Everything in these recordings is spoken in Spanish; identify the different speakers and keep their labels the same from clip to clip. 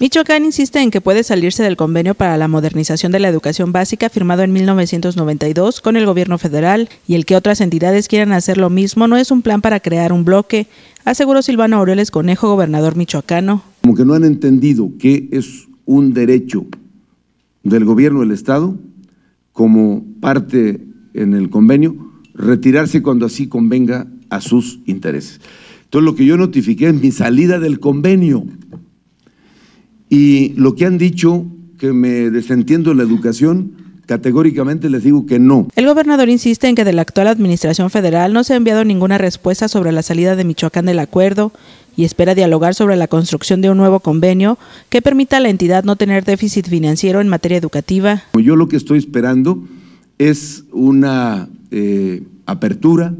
Speaker 1: Michoacán insiste en que puede salirse del convenio para la modernización de la educación básica firmado en 1992 con el gobierno federal y el que otras entidades quieran hacer lo mismo no es un plan para crear un bloque, aseguró Silvano Aureoles Conejo, gobernador michoacano.
Speaker 2: Como que no han entendido que es un derecho del gobierno del Estado como parte en el convenio retirarse cuando así convenga a sus intereses. Entonces lo que yo notifiqué es mi salida del convenio. Y lo que han dicho, que me desentiendo en la educación, Categóricamente les digo que no.
Speaker 1: El gobernador insiste en que de la actual administración federal no se ha enviado ninguna respuesta sobre la salida de Michoacán del acuerdo y espera dialogar sobre la construcción de un nuevo convenio que permita a la entidad no tener déficit financiero en materia educativa.
Speaker 2: Yo lo que estoy esperando es una eh, apertura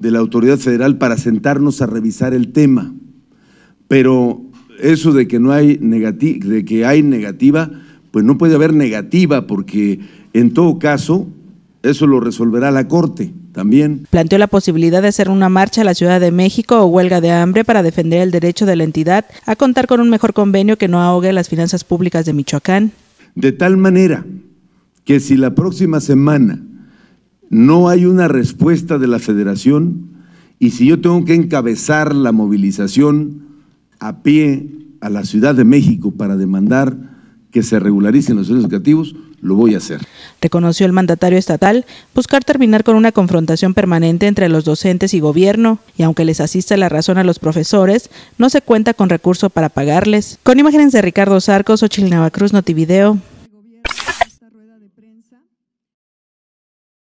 Speaker 2: de la autoridad federal para sentarnos a revisar el tema, pero eso de que no hay de que hay negativa, pues no puede haber negativa porque en todo caso eso lo resolverá la Corte también.
Speaker 1: Planteó la posibilidad de hacer una marcha a la Ciudad de México o huelga de hambre para defender el derecho de la entidad a contar con un mejor convenio que no ahogue las finanzas públicas de Michoacán.
Speaker 2: De tal manera que si la próxima semana no hay una respuesta de la federación y si yo tengo que encabezar la movilización, a pie a la Ciudad de México para demandar que se regularicen los servicios educativos, lo voy a hacer.
Speaker 1: Reconoció el mandatario estatal buscar terminar con una confrontación permanente entre los docentes y gobierno, y aunque les asiste la razón a los profesores, no se cuenta con recurso para pagarles. Con imágenes de Ricardo Sarcos, Ochil Navacruz, Notivideo.